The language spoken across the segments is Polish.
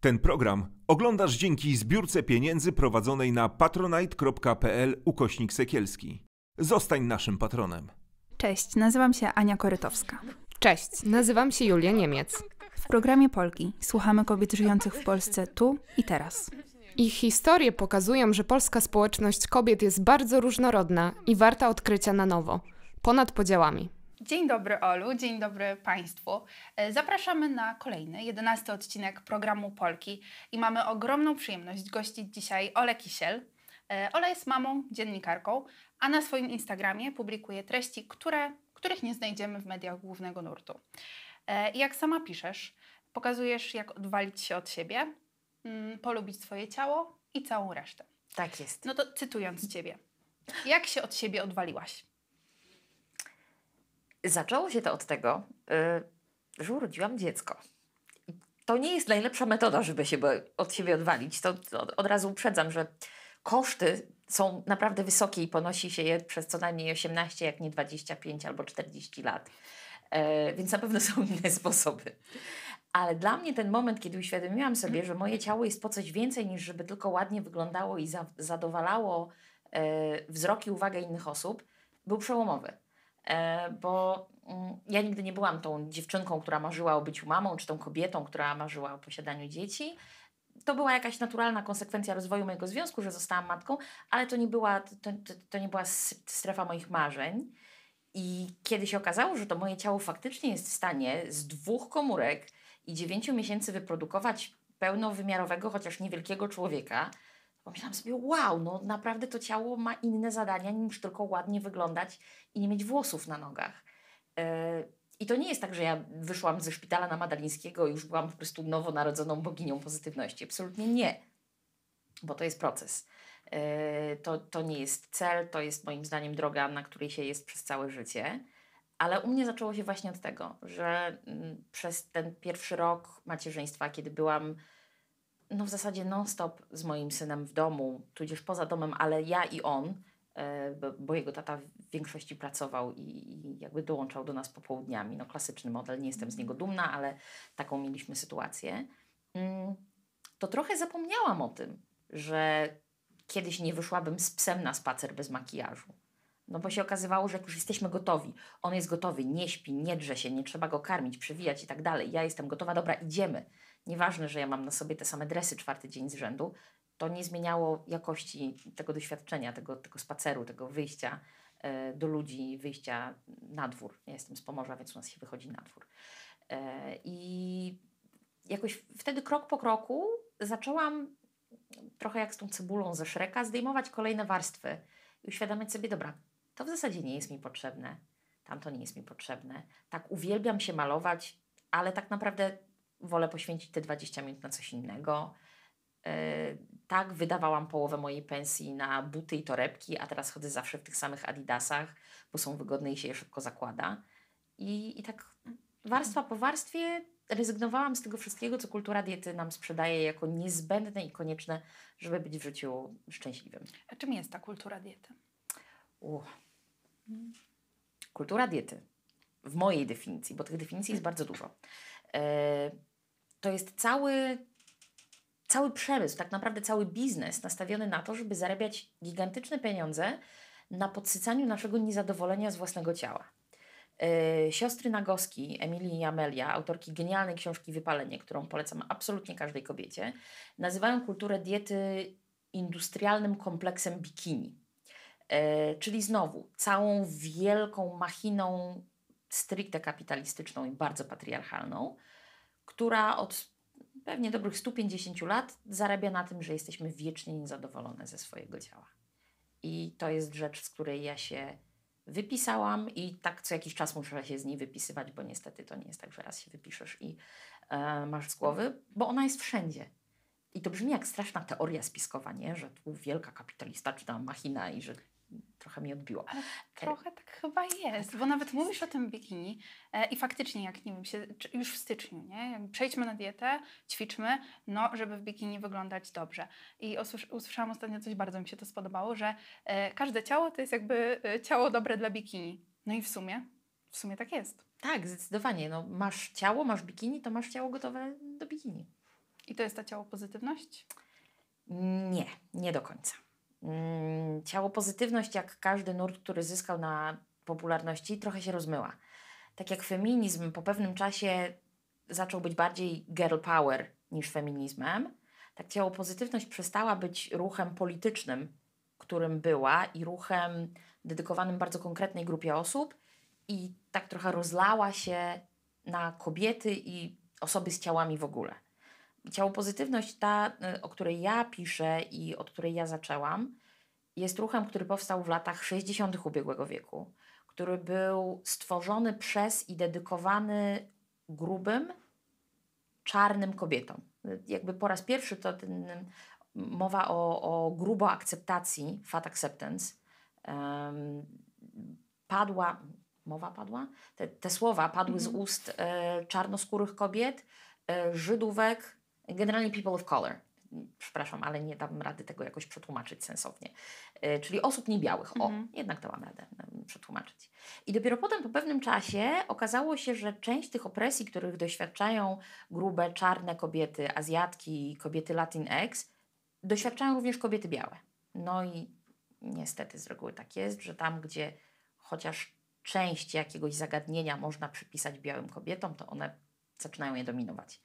Ten program oglądasz dzięki zbiórce pieniędzy prowadzonej na patronite.pl ukośnik sekielski. Zostań naszym patronem. Cześć, nazywam się Ania Korytowska. Cześć, nazywam się Julia Niemiec. W programie Polki słuchamy kobiet żyjących w Polsce tu i teraz. Ich historie pokazują, że polska społeczność kobiet jest bardzo różnorodna i warta odkrycia na nowo, ponad podziałami. Dzień dobry Olu, dzień dobry Państwu. E, zapraszamy na kolejny, jedenasty odcinek programu Polki i mamy ogromną przyjemność gościć dzisiaj Ole Kisiel. E, Ola jest mamą, dziennikarką, a na swoim Instagramie publikuje treści, które, których nie znajdziemy w mediach głównego nurtu. E, I jak sama piszesz, pokazujesz jak odwalić się od siebie, mm, polubić swoje ciało i całą resztę. Tak jest. No to cytując Ciebie, jak się od siebie odwaliłaś? Zaczęło się to od tego, y, że urodziłam dziecko. To nie jest najlepsza metoda, żeby się od siebie odwalić. To od razu uprzedzam, że koszty są naprawdę wysokie i ponosi się je przez co najmniej 18, jak nie 25 albo 40 lat. E, więc na pewno są inne sposoby. Ale dla mnie ten moment, kiedy uświadomiłam sobie, mhm. że moje ciało jest po coś więcej niż żeby tylko ładnie wyglądało i zadowalało e, wzrok i uwagę innych osób, był przełomowy. E, bo mm, ja nigdy nie byłam tą dziewczynką, która marzyła o byciu mamą, czy tą kobietą, która marzyła o posiadaniu dzieci. To była jakaś naturalna konsekwencja rozwoju mojego związku, że zostałam matką, ale to nie była, to, to, to nie była strefa moich marzeń. I kiedy się okazało, że to moje ciało faktycznie jest w stanie z dwóch komórek i dziewięciu miesięcy wyprodukować pełnowymiarowego, chociaż niewielkiego człowieka, pomyślałam sobie, wow, no naprawdę to ciało ma inne zadania niż tylko ładnie wyglądać i nie mieć włosów na nogach. E, I to nie jest tak, że ja wyszłam ze szpitala na Madalińskiego i już byłam po prostu nowonarodzoną boginią pozytywności. Absolutnie nie, bo to jest proces. E, to, to nie jest cel, to jest moim zdaniem droga, na której się jest przez całe życie. Ale u mnie zaczęło się właśnie od tego, że mm, przez ten pierwszy rok macierzyństwa, kiedy byłam no w zasadzie non-stop z moim synem w domu, tudzież poza domem, ale ja i on, e, bo jego tata w większości pracował i jakby dołączał do nas popołudniami. No klasyczny model, nie jestem z niego mhm. dumna, ale taką mieliśmy sytuację. Mm, to trochę zapomniałam o tym, że kiedyś nie wyszłabym z psem na spacer bez makijażu. No bo się okazywało, że jak już jesteśmy gotowi, on jest gotowy, nie śpi, nie drze się, nie trzeba go karmić, przewijać i tak dalej. Ja jestem gotowa, dobra, idziemy. Nieważne, że ja mam na sobie te same dresy czwarty dzień z rzędu, to nie zmieniało jakości tego doświadczenia, tego, tego spaceru, tego wyjścia e, do ludzi, wyjścia na dwór. Ja jestem z Pomorza, więc u nas się wychodzi na dwór. E, I jakoś wtedy krok po kroku zaczęłam trochę jak z tą cebulą ze szreka zdejmować kolejne warstwy i uświadamiać sobie, dobra, to w zasadzie nie jest mi potrzebne, tamto nie jest mi potrzebne. Tak uwielbiam się malować, ale tak naprawdę wolę poświęcić te 20 minut na coś innego. E, tak, wydawałam połowę mojej pensji na buty i torebki, a teraz chodzę zawsze w tych samych Adidasach, bo są wygodne i się je szybko zakłada. I, i tak warstwa po warstwie rezygnowałam z tego wszystkiego, co kultura diety nam sprzedaje jako niezbędne i konieczne, żeby być w życiu szczęśliwym. A czym jest ta kultura diety? Uch Kultura diety, w mojej definicji, bo tych definicji jest bardzo dużo, e, to jest cały, cały przemysł, tak naprawdę cały biznes nastawiony na to, żeby zarabiać gigantyczne pieniądze na podsycaniu naszego niezadowolenia z własnego ciała. E, siostry Nagoski, Emilii i Amelia, autorki genialnej książki Wypalenie, którą polecam absolutnie każdej kobiecie, nazywają kulturę diety industrialnym kompleksem bikini. E, czyli znowu całą wielką machiną stricte kapitalistyczną i bardzo patriarchalną, która od pewnie dobrych 150 lat zarabia na tym, że jesteśmy wiecznie niezadowolone ze swojego działa. I to jest rzecz, z której ja się wypisałam i tak co jakiś czas muszę się z niej wypisywać, bo niestety to nie jest tak, że raz się wypiszesz i e, masz z głowy, bo ona jest wszędzie. I to brzmi jak straszna teoria spiskowa, nie? Że tu wielka kapitalistyczna machina i że trochę mi odbiło. trochę tak chyba tak, tak, jest, bo tak nawet mówisz o tym bikini e, i faktycznie, jak nie wiem, się, już w styczniu, nie? Przejdźmy na dietę, ćwiczmy, no, żeby w bikini wyglądać dobrze. I usłyszałam ostatnio coś, bardzo mi się to spodobało, że e, każde ciało to jest jakby e, ciało dobre dla bikini. No i w sumie, w sumie tak jest. Tak, zdecydowanie. No, masz ciało, masz bikini, to masz ciało gotowe do bikini. I to jest ta ciało pozytywność? Nie, nie do końca. Mm, ciało pozytywność, jak każdy nurt, który zyskał na popularności, trochę się rozmyła. Tak jak feminizm po pewnym czasie zaczął być bardziej girl power niż feminizmem, tak ciało pozytywność przestała być ruchem politycznym, którym była i ruchem dedykowanym bardzo konkretnej grupie osób i tak trochę rozlała się na kobiety i osoby z ciałami w ogóle. Ciało pozytywność ta, e, o której ja piszę i od której ja zaczęłam, jest ruchem, który powstał w latach 60. ubiegłego wieku, który był stworzony przez i dedykowany grubym, czarnym kobietom. Jakby po raz pierwszy to ten, mowa o, o grubo akceptacji, fat acceptance, um, padła, mowa padła? Te, te słowa padły mm -hmm. z mhm. ust e, czarnoskórych kobiet, e, Żydówek, generalnie people of color. Przepraszam, ale nie dam rady tego jakoś przetłumaczyć sensownie. E, czyli osób niebiałych. O, mhm. jednak dałam radę przetłumaczyć. I dopiero potem, po pewnym czasie, okazało się, że część tych opresji, których doświadczają grube, czarne kobiety, Azjatki, kobiety Latinx, doświadczają również kobiety białe. No i niestety z reguły tak jest, że tam, gdzie chociaż część jakiegoś zagadnienia można przypisać białym kobietom, to one zaczynają je dominować.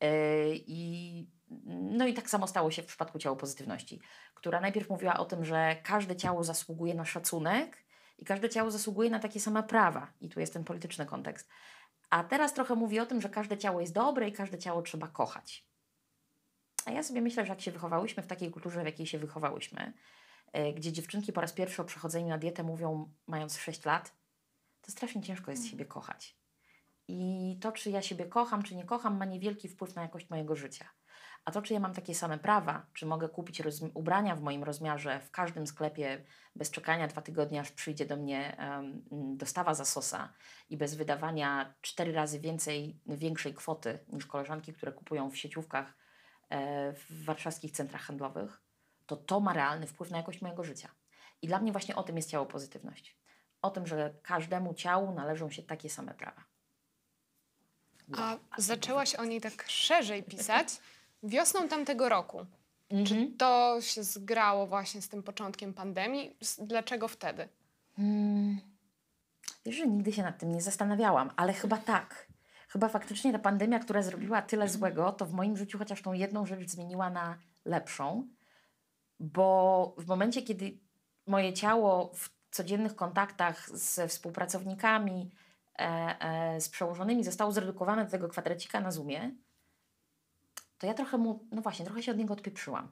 E, I, no i tak samo stało się w przypadku ciała pozytywności, która najpierw mówiła o tym, że każde ciało zasługuje na szacunek i każde ciało zasługuje na takie same prawa. I tu jest ten polityczny kontekst. A teraz trochę mówi o tym, że każde ciało jest dobre i każde ciało trzeba kochać. A ja sobie myślę, że jak się wychowałyśmy w takiej kulturze, w jakiej się wychowałyśmy, e, gdzie dziewczynki po raz pierwszy o przechodzeniu na dietę mówią, mając 6 lat, to strasznie ciężko jest mm. siebie kochać. I to, czy ja siebie kocham, czy nie kocham, ma niewielki wpływ na jakość mojego życia. A to, czy ja mam takie same prawa, czy mogę kupić ubrania w moim rozmiarze w każdym sklepie bez czekania dwa tygodnie, aż przyjdzie do mnie um, dostawa za sosa i bez wydawania cztery razy więcej, większej kwoty niż koleżanki, które kupują w sieciówkach e, w warszawskich centrach handlowych, to to ma realny wpływ na jakość mojego życia. I dla mnie właśnie o tym jest ciało pozytywność. O tym, że każdemu ciału należą się takie same prawa. A zaczęłaś o niej tak szerzej pisać wiosną tamtego roku. Mhm. Czy to się zgrało właśnie z tym początkiem pandemii? Dlaczego wtedy? Hmm. Wiesz, że nigdy się nad tym nie zastanawiałam, ale chyba tak. Chyba faktycznie ta pandemia, która zrobiła tyle mhm. złego, to w moim życiu chociaż tą jedną rzecz zmieniła na lepszą, bo w momencie, kiedy moje ciało w codziennych kontaktach ze współpracownikami, E, e, z przełożonymi zostało zredukowane do tego kwadracika na Zoomie, to ja trochę mu, no właśnie, trochę się od niego odpieprzyłam.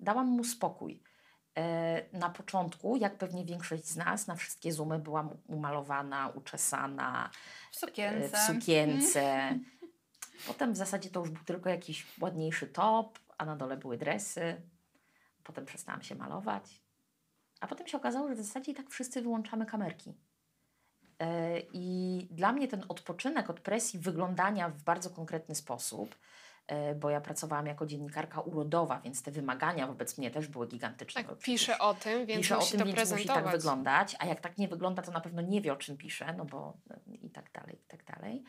Dałam mu spokój. E, na początku, jak pewnie większość z nas, na wszystkie zoomy byłam umalowana, uczesana, w sukience. W sukience. Mhm. Potem w zasadzie to już był tylko jakiś ładniejszy top, a na dole były dresy. Potem przestałam się malować. A potem się okazało, że w zasadzie i tak wszyscy wyłączamy kamerki. E, I dla mnie ten odpoczynek od presji wyglądania w bardzo konkretny sposób, e, bo ja pracowałam jako dziennikarka urodowa, więc te wymagania wobec mnie też były gigantyczne. Tak, piszę o tym, więc piszę musi o tym, to więc musi tak wyglądać, a jak tak nie wygląda, to na pewno nie wie o czym piszę, no bo no, i tak dalej, i tak dalej.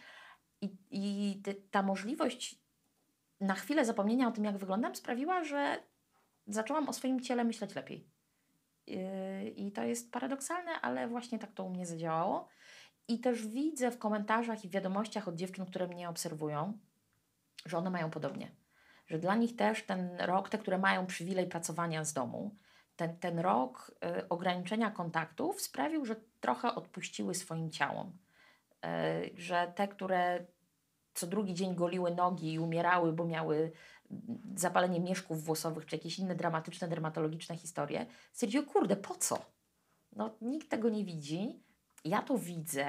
I, i ta możliwość na chwilę zapomnienia o tym, jak wyglądam, sprawiła, że zaczęłam o swoim ciele myśleć lepiej. Yy, I to jest paradoksalne, ale właśnie tak to u mnie zadziałało. I też widzę w komentarzach i w wiadomościach od dziewczyn, które mnie obserwują, że one mają podobnie. Że dla nich też ten rok, te, które mają przywilej pracowania z domu, ten, ten rok y, ograniczenia kontaktów sprawił, że trochę odpuściły swoim ciałom. Y, że te, które co drugi dzień goliły nogi i umierały, bo miały zapalenie mieszków włosowych czy jakieś inne dramatyczne, dermatologiczne historie, stwierdził, kurde, po co? No nikt tego nie widzi, ja to widzę,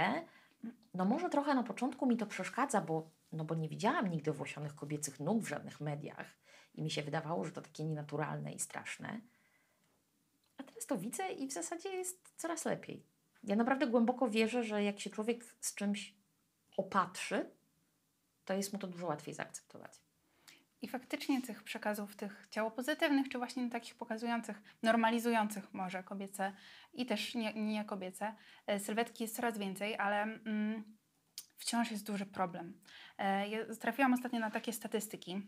no może trochę na początku mi to przeszkadza, bo, no bo nie widziałam nigdy włosionych kobiecych nóg w żadnych mediach i mi się wydawało, że to takie nienaturalne i straszne. A teraz to widzę i w zasadzie jest coraz lepiej. Ja naprawdę głęboko wierzę, że jak się człowiek z czymś opatrzy, to jest mu to dużo łatwiej zaakceptować. I faktycznie tych przekazów, tych ciało pozytywnych, czy właśnie takich pokazujących, normalizujących może kobiece i też nie, nie kobiece, e, sylwetki jest coraz więcej, ale mm, wciąż jest duży problem. E, ja trafiłam ostatnio na takie statystyki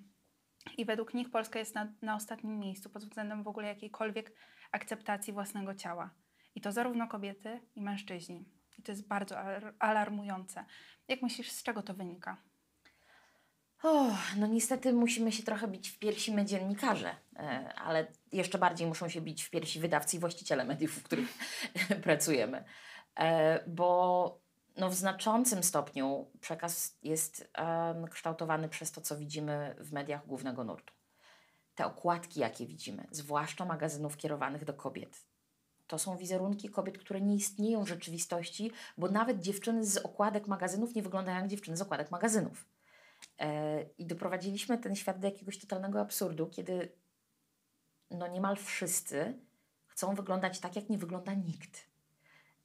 i według nich Polska jest na, na ostatnim miejscu pod względem w ogóle jakiejkolwiek akceptacji własnego ciała. I to zarówno kobiety i mężczyźni. I to jest bardzo alarmujące. Jak myślisz, z czego to wynika? O, no niestety musimy się trochę bić w piersi my dziennikarze, e, ale jeszcze bardziej muszą się bić w piersi wydawcy i właściciele mediów, w których pracujemy. E, bo no, w znaczącym stopniu przekaz jest kształtowany przez to, co widzimy w mediach głównego nurtu. Te okładki, jakie widzimy, zwłaszcza magazynów kierowanych do kobiet, to są wizerunki kobiet, które nie istnieją w rzeczywistości, bo nawet dziewczyny z okładek magazynów nie wyglądają jak dziewczyny z okładek magazynów i doprowadziliśmy ten świat do jakiegoś totalnego absurdu, kiedy no niemal wszyscy chcą wyglądać tak, jak nie wygląda nikt.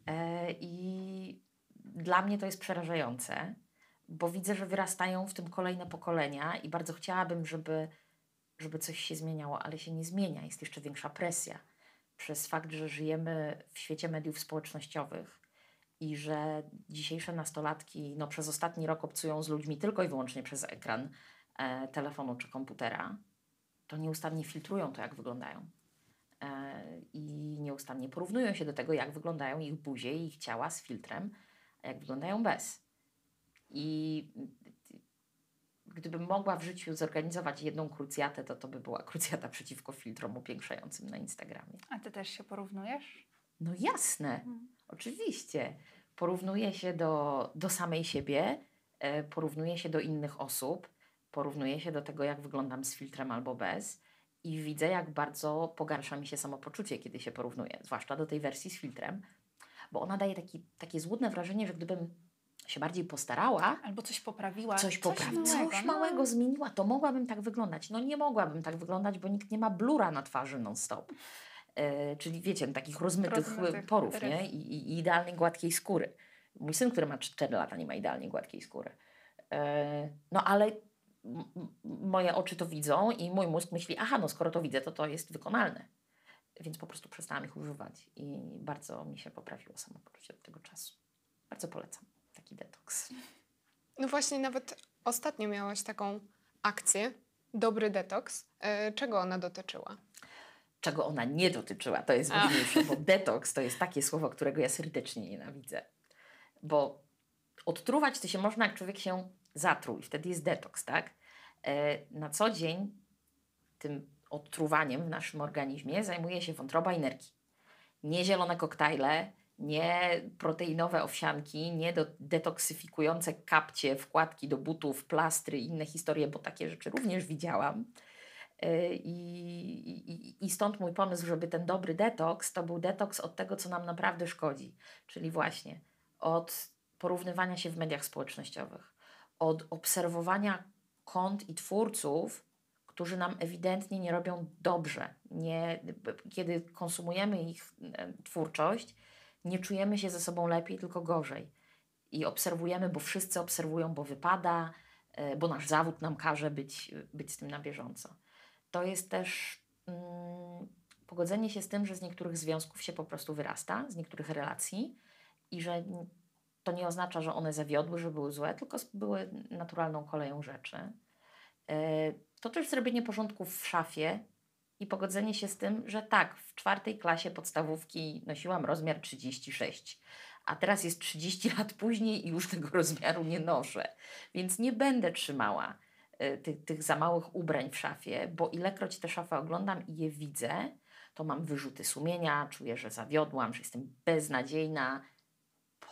E, I dla mnie to jest przerażające, bo widzę, że wyrastają w tym kolejne pokolenia i bardzo chciałabym, żeby, żeby coś się zmieniało, ale się nie zmienia. Jest jeszcze większa presja przez fakt, że żyjemy w świecie mediów społecznościowych i że dzisiejsze nastolatki no, przez ostatni rok obcują z ludźmi tylko i wyłącznie przez ekran e, telefonu czy komputera, to nieustannie filtrują to, jak wyglądają. E, I nieustannie porównują się do tego, jak wyglądają ich buzie i ich ciała z filtrem, a jak wyglądają bez. I gdybym mogła w życiu zorganizować jedną krucjatę, to to by była krucjata przeciwko filtrom upiększającym na Instagramie. A ty też się porównujesz? No jasne, mhm. oczywiście porównuje się do, do samej siebie, e, porównuje się do innych osób, porównuje się do tego, jak wyglądam z filtrem albo bez. I widzę, jak bardzo pogarsza mi się samopoczucie, kiedy się porównuję, zwłaszcza do tej wersji z filtrem, bo ona daje taki, takie złudne wrażenie, że gdybym się bardziej postarała. Albo coś poprawiła. Coś, poprawi, coś, no. małego, coś małego no. zmieniła, to mogłabym tak wyglądać. No nie mogłabym tak wyglądać, bo nikt nie ma blura na twarzy non-stop. E, czyli wiecie, no, takich rozmytych, rozmytych porów nie? I, i idealnej gładkiej skóry. Mój syn, który ma 4 lata, nie ma idealnie gładkiej skóry. E, no ale moje oczy to widzą i mój mózg myśli, aha, no skoro to widzę, to to jest wykonalne. Więc po prostu przestałam ich używać i bardzo mi się poprawiło samopoczucie od tego czasu. Bardzo polecam taki detoks. No właśnie, nawet ostatnio miałaś taką akcję, dobry detoks. E, czego ona dotyczyła? czego ona nie dotyczyła. To jest ważniejsze, bo detoks to jest takie słowo, którego ja serdecznie nienawidzę. Bo odtruwać to się można, jak człowiek się zatruł i wtedy jest detoks, tak? E, na co dzień tym odtruwaniem w naszym organizmie zajmuje się wątroba i nerki. Nie zielone koktajle, nie proteinowe owsianki, nie do, detoksyfikujące kapcie, wkładki do butów, plastry i inne historie, bo takie rzeczy również widziałam E, I, I, stąd mój pomysł, żeby ten dobry detoks to był detoks od tego, co nam naprawdę szkodzi, czyli właśnie od porównywania się w mediach społecznościowych, od obserwowania kont i twórców, którzy nam ewidentnie nie robią dobrze. Nie, kiedy konsumujemy ich e, twórczość, nie czujemy się ze sobą lepiej, tylko gorzej. I obserwujemy, bo wszyscy obserwują, bo wypada, e, bo nasz zawód nam każe być, być z tym na bieżąco to jest też mm, pogodzenie się z tym, że z niektórych związków się po prostu wyrasta, z niektórych relacji i że to nie oznacza, że one zawiodły, że były złe, tylko były naturalną koleją rzeczy. E, to też zrobienie porządku w szafie i pogodzenie się z tym, że tak, w czwartej klasie podstawówki nosiłam rozmiar 36, a teraz jest 30 lat później i już tego rozmiaru nie noszę, więc nie będę trzymała Y, tych, tych za małych ubrań w szafie, bo ilekroć te szafy oglądam i je widzę, to mam wyrzuty sumienia, czuję, że zawiodłam, że jestem beznadziejna.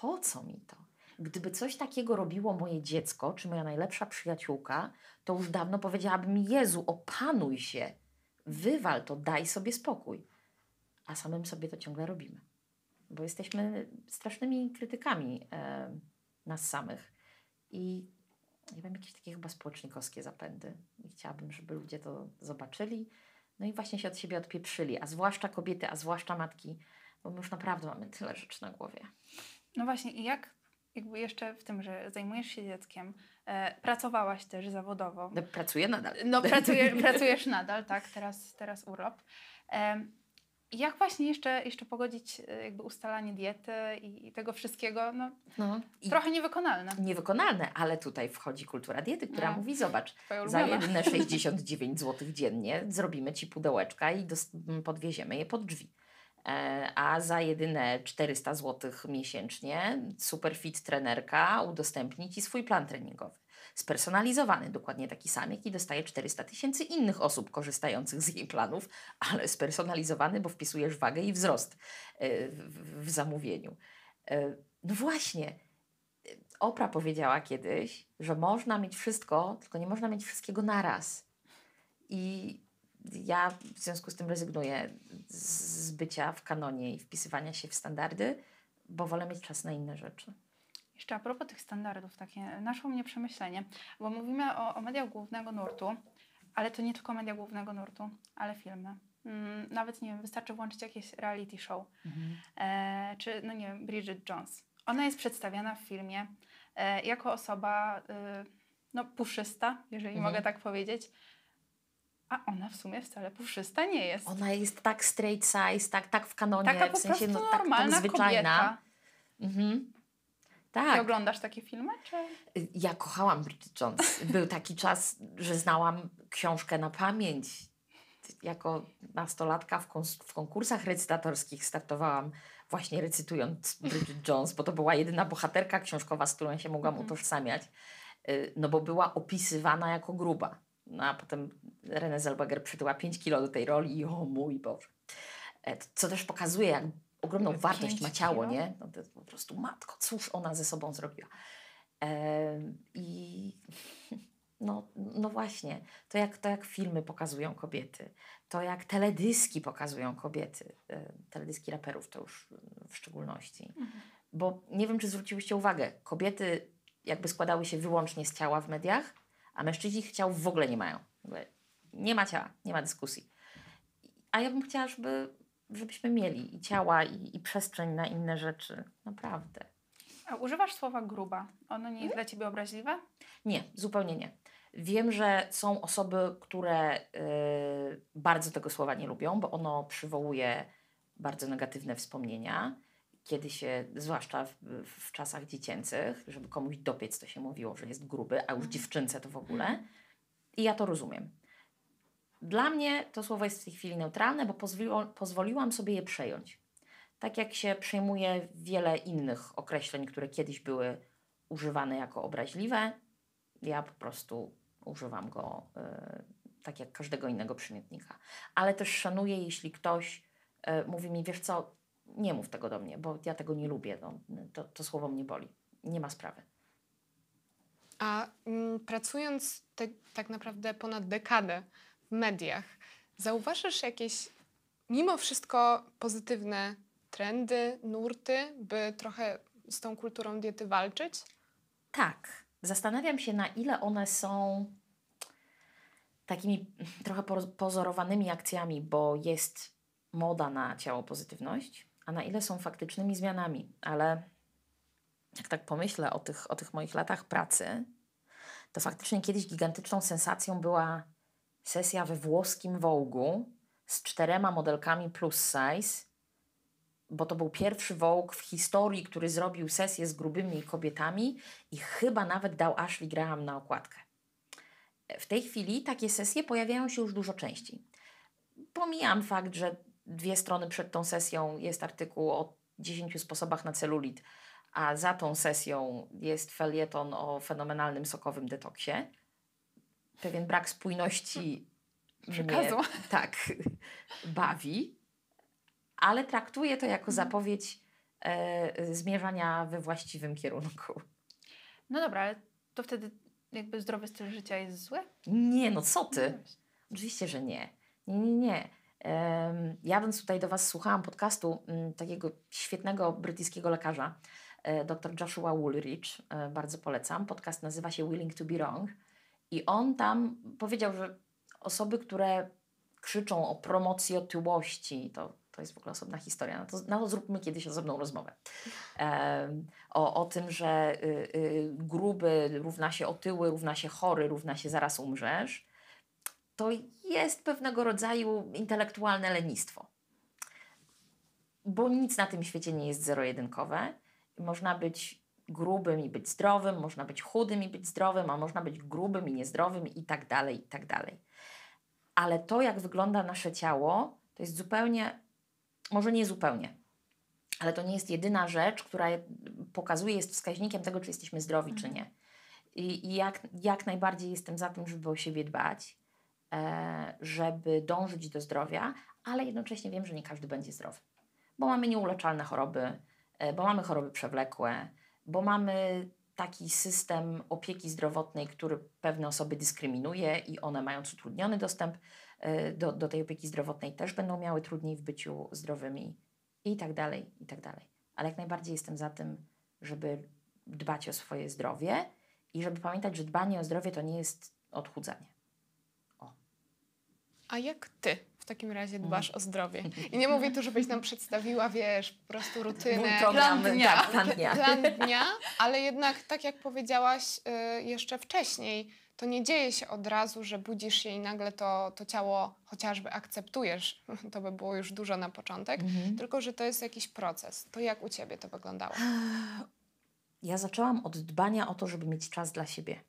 Po co mi to? Gdyby coś takiego robiło moje dziecko, czy moja najlepsza przyjaciółka, to już dawno powiedziałabym: Jezu, opanuj się, wywal to, daj sobie spokój. A samym sobie to ciągle robimy, bo jesteśmy strasznymi krytykami e, nas samych. I ja mam jakieś takie chyba społecznikowskie zapędy i chciałabym, żeby ludzie to zobaczyli, no i właśnie się od siebie odpieprzyli, a zwłaszcza kobiety, a zwłaszcza matki, bo my już naprawdę mamy tyle rzeczy na głowie. No właśnie, i jak jakby jeszcze w tym, że zajmujesz się dzieckiem, e, pracowałaś też zawodowo. No, pracuję nadal. No pracujesz nadal, tak, teraz, teraz urlop. E, jak właśnie jeszcze, jeszcze pogodzić e, jakby ustalanie diety i, tego wszystkiego? No, no trochę niewykonalne. Niewykonalne, ale tutaj wchodzi kultura diety, która no. mówi, zobacz, za jedyne 69 zł dziennie zrobimy Ci pudełeczka i podwieziemy je pod drzwi. E, a za jedyne 400 zł miesięcznie superfit trenerka udostępni Ci swój plan treningowy spersonalizowany, dokładnie taki sam, jaki dostaje 400 tysięcy innych osób korzystających z jej planów, ale spersonalizowany, bo wpisujesz wagę i wzrost e, w zamówieniu. E, no właśnie, e, Oprah powiedziała kiedyś, że można mieć wszystko, tylko nie można mieć wszystkiego naraz. I ja w związku z tym rezygnuję z bycia w kanonie i wpisywania się w standardy, bo wolę mieć czas na inne rzeczy. Jeszcze a propos tych standardów, takie naszło mnie przemyślenie, bo mówimy o, o mediach głównego nurtu, ale to nie tylko media głównego nurtu, ale filmy. Mm, nawet nie wiem, wystarczy włączyć jakieś reality show, mhm. e, czy no nie wiem, Bridget Jones. Ona jest przedstawiana w filmie e, jako osoba e, no, puszysta, jeżeli mhm. mogę tak powiedzieć, a ona w sumie wcale puszysta nie jest. Ona jest tak straight size, tak, tak w kanonie, Taka w sensie no, tak, tak, normalna zwyczajna. Kobieta. Mhm. Tak. Ty oglądasz takie filmy? Czy? Ja kochałam Bridget Jones. Był taki czas, że znałam książkę na pamięć. Jako nastolatka w, w konkursach recytatorskich startowałam właśnie recytując Bridget Jones, bo to była jedyna bohaterka książkowa, z którą się mogłam mm. utożsamiać, y, no bo była opisywana jako gruba. No a potem Renée Zellweger przytyła 5 kilo do tej roli i o mój Boże. E, co też pokazuje, jak ogromną wartość ma ciało, kilo? No. nie? No to po prostu matko, cóż ona ze sobą zrobiła. I no, no właśnie, to jak, to jak filmy pokazują kobiety, to jak teledyski pokazują kobiety, teledyski raperów to już w szczególności. Mhm. Bo nie wiem, czy zwróciłyście uwagę, kobiety jakby składały się wyłącznie z ciała w mediach, a mężczyźni ciał w ogóle nie mają. Nie ma ciała, nie ma dyskusji. A ja bym chciała, żeby żebyśmy mieli i ciała, i, i przestrzeń na inne rzeczy. Naprawdę. A używasz słowa gruba. Ono nie jest hmm? dla ciebie obraźliwe? Nie, zupełnie nie. Wiem, że są osoby, które y, bardzo tego słowa nie lubią, bo ono przywołuje bardzo negatywne wspomnienia. Kiedy się, zwłaszcza w, w czasach dziecięcych, żeby komuś dopiec, to się mówiło, że jest gruby, a już mhm. dziewczynce to w ogóle. Mhm. I ja to rozumiem. Dla mnie to słowo jest w tej chwili neutralne, bo pozwoliło, pozwoliłam sobie je przejąć. Tak jak się przejmuje wiele innych określeń, które kiedyś były używane jako obraźliwe, ja po prostu używam go y, tak jak każdego innego przymiotnika. Ale też szanuję, jeśli ktoś y, mówi mi, wiesz co, nie mów tego do mnie, bo ja tego nie lubię, no, to, to słowo mnie boli, nie ma sprawy. A m, mm, pracując te, tak naprawdę ponad dekadę w mediach, zauważasz jakieś mimo wszystko pozytywne trendy, nurty, by trochę z tą kulturą diety walczyć? Tak. Zastanawiam się, na ile one są takimi trochę pozorowanymi akcjami, bo jest moda na ciało pozytywność, a na ile są faktycznymi zmianami. Ale jak tak pomyślę o tych, o tych moich latach pracy, to faktycznie kiedyś gigantyczną sensacją była sesja we włoskim Wołgu z czterema modelkami plus size, bo to był pierwszy Vogue w historii, który zrobił sesję z grubymi kobietami i chyba nawet dał Ashley Graham na okładkę. W tej chwili takie sesje pojawiają się już dużo częściej. Pomijam fakt, że dwie strony przed tą sesją jest artykuł o 10 sposobach na celulit, a za tą sesją jest felieton o fenomenalnym sokowym detoksie pewien brak spójności Przekazu. Hmm. mnie tak bawi, ale traktuję to jako hmm. zapowiedź e, zmierzania we właściwym kierunku. No dobra, ale to wtedy jakby zdrowy styl życia jest zły? Nie, no co ty? No Oczywiście, że nie. Nie, nie, nie. Um, ja bym tutaj do Was słuchałam podcastu um, takiego świetnego brytyjskiego lekarza, um, e, dr Joshua Woolrich, e, bardzo polecam. Podcast nazywa się Willing to be Wrong. I on tam powiedział, że osoby, które krzyczą o promocji otyłości, to, to jest w ogóle osobna historia, na no to, na no to zróbmy kiedyś osobną rozmowę. Um, o, o tym, że y, y, gruby równa się otyły, równa się chory, równa się zaraz umrzesz, to jest pewnego rodzaju intelektualne lenistwo. Bo nic na tym świecie nie jest zero-jedynkowe. Można być grubym i być zdrowym, można być chudym i być zdrowym, a można być grubym i niezdrowym i tak dalej, i tak dalej. Ale to, jak wygląda nasze ciało, to jest zupełnie, może nie zupełnie, ale to nie jest jedyna rzecz, która pokazuje, jest wskaźnikiem tego, czy jesteśmy zdrowi, mhm. czy nie. I, i jak, jak najbardziej jestem za tym, żeby o siebie dbać, e, żeby dążyć do zdrowia, ale jednocześnie wiem, że nie każdy będzie zdrowy, bo mamy nieuleczalne choroby, e, bo mamy choroby przewlekłe, bo mamy taki system opieki zdrowotnej, który pewne osoby dyskryminuje i one mając utrudniony dostęp y, do, do tej opieki zdrowotnej też będą miały trudniej w byciu zdrowymi i tak dalej, i tak dalej. Ale jak najbardziej jestem za tym, żeby dbać o swoje zdrowie i żeby pamiętać, że dbanie o zdrowie to nie jest odchudzanie a jak ty w takim razie mm. dbasz o zdrowie? I nie mówię tu, żebyś nam przedstawiła, wiesz, po prostu rutynę. Program, plan dnia. plan dnia. Plan dnia, ale jednak tak jak powiedziałaś y, jeszcze wcześniej, to nie dzieje się od razu, że budzisz się i nagle to, to ciało chociażby akceptujesz, to by było już dużo na początek, mhm. tylko że to jest jakiś proces. To jak u ciebie to wyglądało? Ja zaczęłam od dbania o to, żeby mieć czas dla siebie.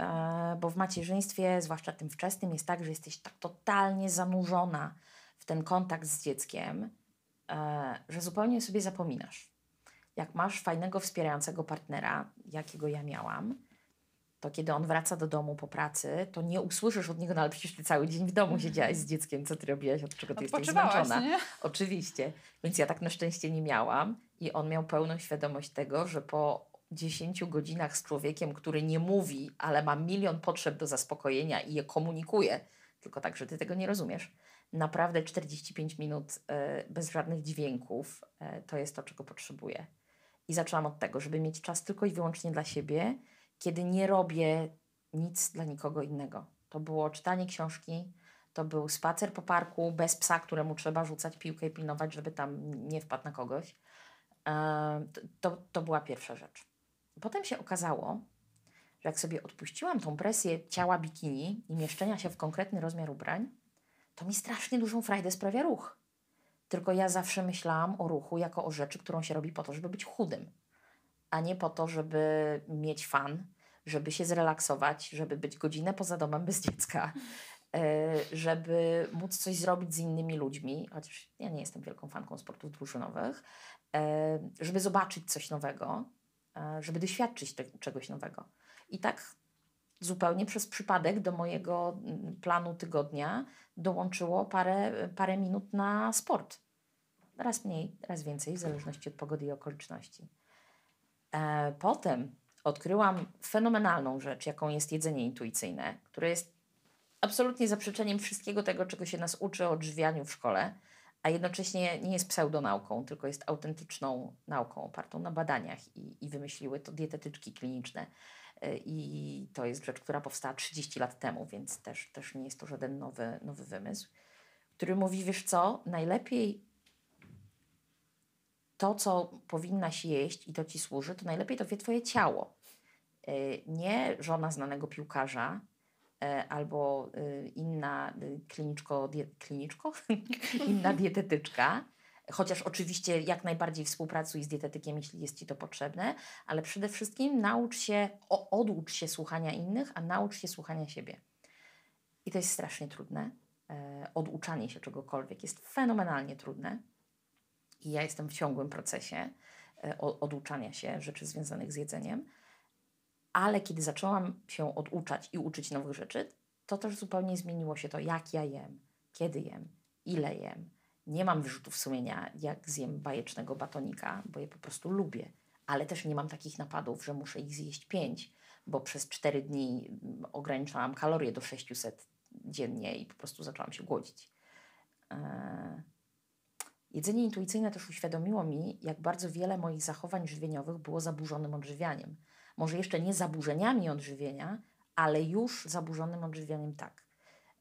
E, bo w macierzyństwie, zwłaszcza tym wczesnym, jest tak, że jesteś tak totalnie zanurzona w ten kontakt z dzieckiem, e, że zupełnie sobie zapominasz. Jak masz fajnego, wspierającego partnera, jakiego ja miałam, to kiedy on wraca do domu po pracy, to nie usłyszysz od niego, no ale przecież ty cały dzień w domu siedziałaś z dzieckiem, co ty robiłaś, od czego ty jesteś zmęczona. Nie? Oczywiście. Więc ja tak na szczęście nie miałam i on miał pełną świadomość tego, że po 10 godzinach z człowiekiem, który nie mówi, ale ma milion potrzeb do zaspokojenia i je komunikuje, tylko tak, że ty tego nie rozumiesz. Naprawdę 45 minut e, bez żadnych dźwięków e, to jest to, czego potrzebuję. I zaczęłam od tego, żeby mieć czas tylko i wyłącznie dla siebie, kiedy nie robię nic dla nikogo innego. To było czytanie książki, to był spacer po parku bez psa, któremu trzeba rzucać piłkę i pilnować, żeby tam nie wpadł na kogoś. E, to, to była pierwsza rzecz potem się okazało, że jak sobie odpuściłam tą presję ciała bikini i mieszczenia się w konkretny rozmiar ubrań, to mi strasznie dużą frajdę sprawia ruch. Tylko ja zawsze myślałam o ruchu jako o rzeczy, którą się robi po to, żeby być chudym, a nie po to, żeby mieć fan, żeby się zrelaksować, żeby być godzinę poza domem bez dziecka, e, żeby móc coś zrobić z innymi ludźmi, chociaż ja nie jestem wielką fanką sportów drużynowych, e, żeby zobaczyć coś nowego, E, żeby doświadczyć te, czegoś nowego. I tak zupełnie przez przypadek do mojego mm, planu tygodnia dołączyło parę, parę minut na sport. Raz mniej, raz więcej, w zależności od pogody i okoliczności. E, potem odkryłam fenomenalną rzecz, jaką jest jedzenie intuicyjne, które jest absolutnie zaprzeczeniem wszystkiego tego, czego się nas uczy o odżywianiu w szkole a jednocześnie nie jest pseudonauką, tylko jest autentyczną nauką opartą na badaniach i, i wymyśliły to dietetyczki kliniczne. E, I to jest rzecz, która powstała 30 lat temu, więc też, też nie jest to żaden nowy, nowy wymysł, który mówi, wiesz co, najlepiej to, co powinnaś jeść i to ci służy, to najlepiej to wie twoje ciało. E, nie żona znanego piłkarza, E, albo e, inna e, kliniczko, kliniczko? inna dietetyczka. Chociaż oczywiście jak najbardziej współpracuj z dietetykiem, jeśli jest Ci to potrzebne, ale przede wszystkim naucz się, odłucz się słuchania innych, a naucz się słuchania siebie. I to jest strasznie trudne. Oduczanie się czegokolwiek jest fenomenalnie trudne. I ja jestem w ciągłym procesie oduczania się rzeczy związanych z jedzeniem ale kiedy zaczęłam się oduczać i uczyć nowych rzeczy, to też zupełnie zmieniło się to, jak ja jem, kiedy jem, ile jem. Nie mam wyrzutów sumienia, jak zjem bajecznego batonika, bo je po prostu lubię, ale też nie mam takich napadów, że muszę ich zjeść pięć, bo przez cztery dni mm, ograniczałam kalorie do 600 dziennie i po prostu zaczęłam się głodzić. E, jedzenie intuicyjne też uświadomiło mi, jak bardzo wiele moich zachowań żywieniowych było zaburzonym odżywianiem – może jeszcze nie zaburzeniami odżywienia, ale już zaburzonym odżywianiem tak.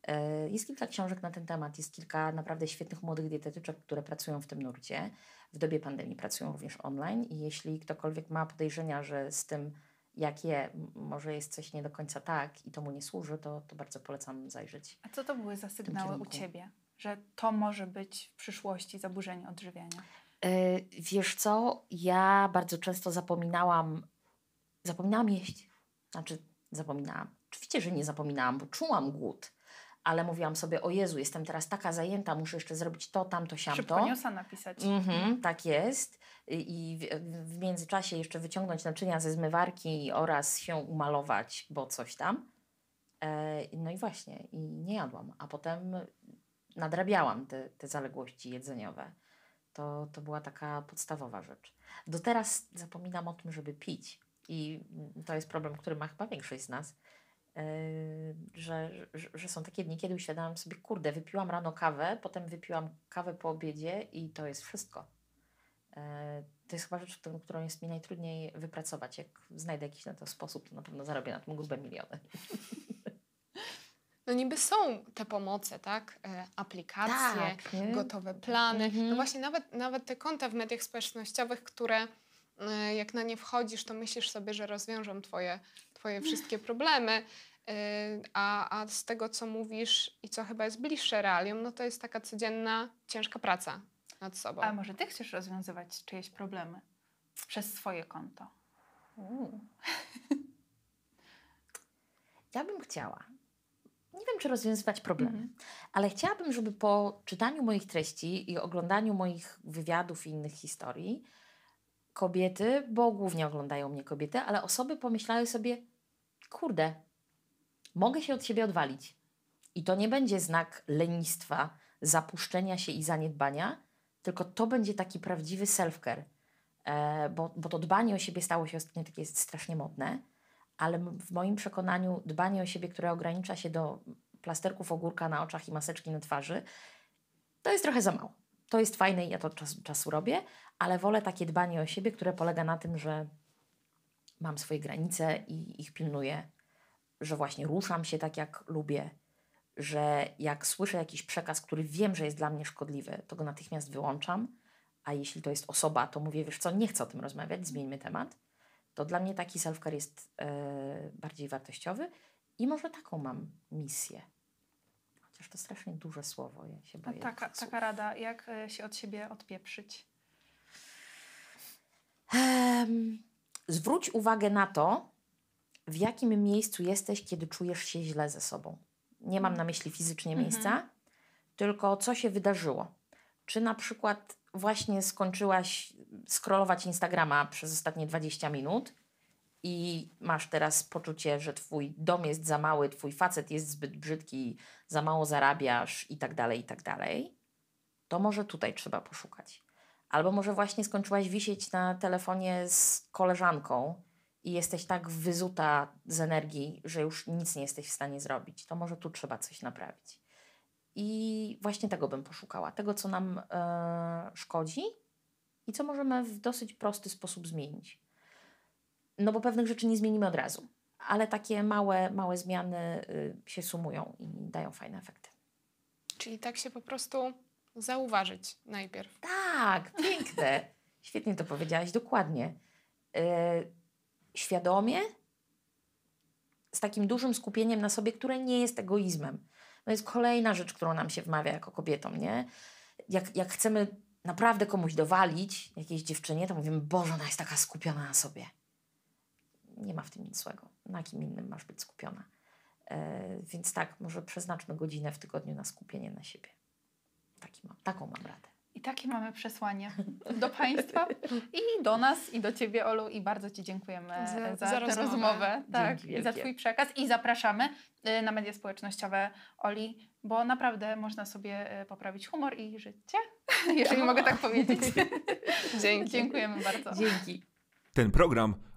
E, jest kilka książek na ten temat, jest kilka naprawdę świetnych młodych dietetyczek, które pracują w tym nurcie. W dobie pandemii pracują również online i jeśli ktokolwiek ma podejrzenia, że z tym, jak je, może jest coś nie do końca tak i to mu nie służy, to, to bardzo polecam zajrzeć. A co to były za sygnały u Ciebie, że to może być w przyszłości zaburzenie odżywiania? E, wiesz co, ja bardzo często zapominałam Zapominałam jeść. Znaczy, zapominałam. Oczywiście, że nie zapominałam, bo czułam głód. Ale mówiłam sobie, o Jezu, jestem teraz taka zajęta, muszę jeszcze zrobić to, tamto, siamto. Szybko niosa napisać. Mhm, tak jest. I w, w międzyczasie jeszcze wyciągnąć naczynia ze zmywarki oraz się umalować, bo coś tam. E, no i właśnie, i nie jadłam, a potem nadrabiałam te, te zaległości jedzeniowe. To, to była taka podstawowa rzecz. Do teraz zapominam o tym, żeby pić i to jest problem, który ma chyba większość z nas, yy, że, że, że są takie dni, kiedy uświadamiam sobie, kurde, wypiłam rano kawę, potem wypiłam kawę po obiedzie i to jest wszystko. Yy, to jest chyba rzecz, którą jest mi najtrudniej wypracować. Jak znajdę jakiś na to sposób, to na pewno zarobię na tym grube miliony. No niby są te pomoce, tak? E, aplikacje, tak, gotowe plany. No mhm. No właśnie nawet, nawet te konta w mediach społecznościowych, które Y, jak na nie wchodzisz, to myślisz sobie, że rozwiążą twoje, twoje wszystkie problemy. Y, a, a z tego, co mówisz i co chyba jest bliższe realiom, no to jest taka codzienna, ciężka praca nad sobą. A może ty chcesz rozwiązywać czyjeś problemy przez swoje konto? Uu. Ja bym chciała. Nie wiem, czy rozwiązywać problemy, mm. ale chciałabym, żeby po czytaniu moich treści i oglądaniu moich wywiadów i innych historii, kobiety, bo głównie oglądają mnie kobiety, ale osoby pomyślały sobie, kurde, mogę się od siebie odwalić. I to nie będzie znak lenistwa, zapuszczenia się i zaniedbania, tylko to będzie taki prawdziwy self-care, e, bo, bo to dbanie o siebie stało się ostatnio takie strasznie modne, ale w moim przekonaniu dbanie o siebie, które ogranicza się do plasterków ogórka na oczach i maseczki na twarzy, to jest trochę za mało to jest fajne i ja to od czas, czasu robię, ale wolę takie dbanie o siebie, które polega na tym, że mam swoje granice i ich pilnuję, że właśnie ruszam się tak, jak lubię, że jak słyszę jakiś przekaz, który wiem, że jest dla mnie szkodliwy, to go natychmiast wyłączam, a jeśli to jest osoba, to mówię, wiesz co, nie chcę o tym rozmawiać, zmieńmy temat. To dla mnie taki self-care jest yy, bardziej wartościowy i może taką mam misję. Chociaż to strasznie duże słowo, ja się boję. Taka, taka rada, jak e, się od siebie odpieprzyć? Um, zwróć uwagę na to, w jakim miejscu jesteś, kiedy czujesz się źle ze sobą. Nie mam na mhm. myśli fizycznie mhm. miejsca, tylko co się wydarzyło. Czy na przykład właśnie skończyłaś scrollować Instagrama przez ostatnie 20 minut i masz teraz poczucie, że twój dom jest za mały, twój facet jest zbyt brzydki, za mało zarabiasz i tak dalej, i tak dalej, to może tutaj trzeba poszukać. Albo może właśnie skończyłaś wisieć na telefonie z koleżanką i jesteś tak wyzuta z energii, że już nic nie jesteś w stanie zrobić. To może tu trzeba coś naprawić. I właśnie tego bym poszukała. Tego, co nam e, szkodzi i co możemy w dosyć prosty sposób zmienić no bo pewnych rzeczy nie zmienimy od razu, ale takie małe, małe zmiany y, się sumują i dają fajne efekty. Czyli tak się po prostu zauważyć najpierw. Tak, piękne. Świetnie to powiedziałaś, dokładnie. Yy, świadomie, z takim dużym skupieniem na sobie, które nie jest egoizmem. To jest kolejna rzecz, którą nam się wmawia jako kobietom, nie? Jak, jak chcemy naprawdę komuś dowalić, jakiejś dziewczynie, to mówimy, Boże, ona jest taka skupiona na sobie nie ma w tym nic złego. Na kim innym masz być skupiona. E, więc tak, może przeznaczmy godzinę w tygodniu na skupienie na siebie. Taki mam, taką mam radę. I takie mamy przesłanie do Państwa i do nas, i do Ciebie, Olu. I bardzo Ci dziękujemy za, za, za rozmowę. tę rozmowę, tak, za Twój przekaz. I zapraszamy y, na media społecznościowe Oli, bo naprawdę można sobie y, poprawić humor i życie, jeżeli no. mogę tak powiedzieć. Dzięki. Dziękujemy bardzo. Dzięki. Ten program